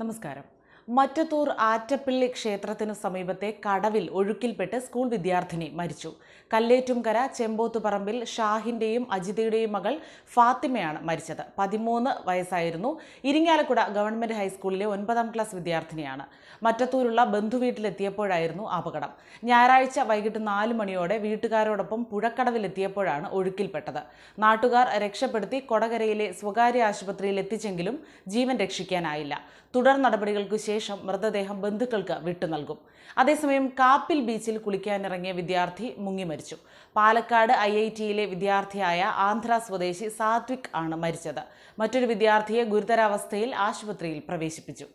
നമസ്കാരം മറ്റത്തൂർ ആറ്റപ്പിള്ളി ക്ഷേത്രത്തിനു സമീപത്തെ കടവിൽ ഒഴുക്കിൽപ്പെട്ട് സ്കൂൾ വിദ്യാർത്ഥിനി മരിച്ചു കല്ലേറ്റുംകര ചെമ്പോത്തുപറമ്പിൽ ഷാഹിന്റെയും അജിതയുടെയും മകൾ ഫാത്തിമയാണ് മരിച്ചത് പതിമൂന്ന് വയസ്സായിരുന്നു ഇരിങ്ങാലക്കുട ഗവൺമെന്റ് ഹൈസ്കൂളിലെ ഒൻപതാം ക്ലാസ് വിദ്യാർത്ഥിനിയാണ് മറ്റത്തൂരുള്ള ബന്ധുവീട്ടിലെത്തിയപ്പോഴായിരുന്നു അപകടം ഞായറാഴ്ച വൈകിട്ട് നാല് മണിയോടെ വീട്ടുകാരോടൊപ്പം പുഴക്കടവിലെത്തിയപ്പോഴാണ് ഒഴുക്കിൽപ്പെട്ടത് നാട്ടുകാർ രക്ഷപ്പെടുത്തി കൊടകരയിലെ സ്വകാര്യ ആശുപത്രിയിൽ എത്തിച്ചെങ്കിലും ജീവൻ രക്ഷിക്കാനായില്ല തുടർ നടപടികൾക്ക് ശേഷം ശേഷം മൃതദേഹം ബന്ധുക്കൾക്ക് വിട്ടു നൽകും അതേസമയം കാപ്പിൽ ബീച്ചിൽ കുളിക്കാനിറങ്ങിയ വിദ്യാർത്ഥി മുങ്ങി മരിച്ചു പാലക്കാട് ഐ ഐ ടിയിലെ വിദ്യാർത്ഥിയായ ആന്ധ്ര സ്വദേശി സാത്വിക് ആണ് മരിച്ചത് മറ്റൊരു വിദ്യാർത്ഥിയെ ഗുരുതരാവസ്ഥയിൽ ആശുപത്രിയിൽ പ്രവേശിപ്പിച്ചു